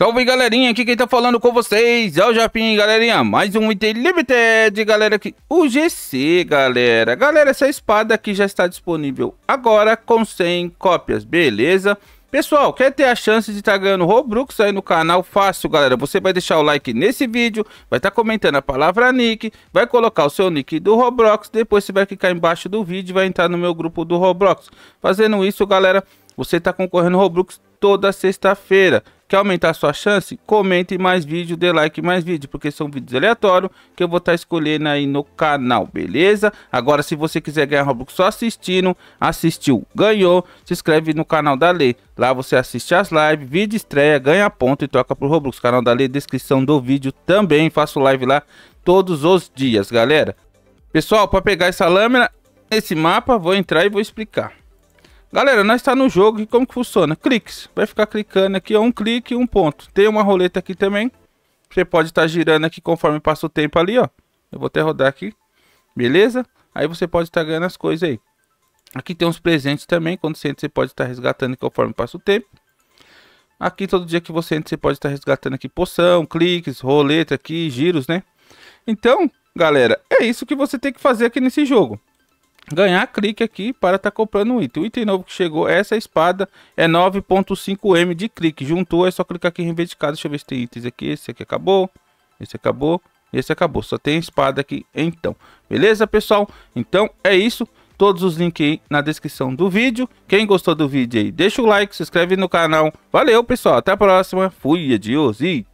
Salve galerinha, aqui quem tá falando com vocês é o Japim, galerinha, mais um item limited, galera, aqui, o GC, galera. Galera, essa espada aqui já está disponível agora com 100 cópias, beleza? Pessoal, quer ter a chance de estar tá ganhando Robux aí no canal? Fácil, galera. Você vai deixar o like nesse vídeo, vai estar tá comentando a palavra nick, vai colocar o seu nick do Roblox, depois você vai clicar embaixo do vídeo e vai entrar no meu grupo do Roblox. Fazendo isso, galera, você está concorrendo Robux toda sexta-feira. Quer aumentar sua chance? Comente mais vídeo, dê like mais vídeo, porque são vídeos aleatórios que eu vou estar tá escolhendo aí no canal, beleza? Agora, se você quiser ganhar Robux só assistindo, assistiu, ganhou, se inscreve no canal da Lei. Lá você assiste as lives, vídeo estreia, ganha ponto e troca por Robux. Canal da Lei, descrição do vídeo também, faço live lá todos os dias, galera. Pessoal, para pegar essa lâmina, esse mapa, vou entrar e vou explicar. Galera, nós está no jogo e como que funciona? Cliques. Vai ficar clicando aqui, ó, um clique e um ponto. Tem uma roleta aqui também. Você pode estar tá girando aqui conforme passa o tempo ali, ó. Eu vou até rodar aqui. Beleza? Aí você pode estar tá ganhando as coisas aí. Aqui tem uns presentes também. Quando você entra, você pode estar tá resgatando conforme passa o tempo. Aqui, todo dia que você entra, você pode estar tá resgatando aqui poção, cliques, roleta aqui, giros, né? Então, galera, é isso que você tem que fazer aqui nesse jogo ganhar clique aqui para estar tá comprando um item. O item novo que chegou, essa espada é 9.5M de clique. Juntou, é só clicar aqui em reivindicado. Deixa eu ver se tem itens aqui. Esse aqui acabou, esse acabou, esse acabou. Só tem espada aqui então. Beleza, pessoal? Então é isso. Todos os links aí na descrição do vídeo. Quem gostou do vídeo aí, deixa o like, se inscreve no canal. Valeu, pessoal. Até a próxima. Fui, adiós e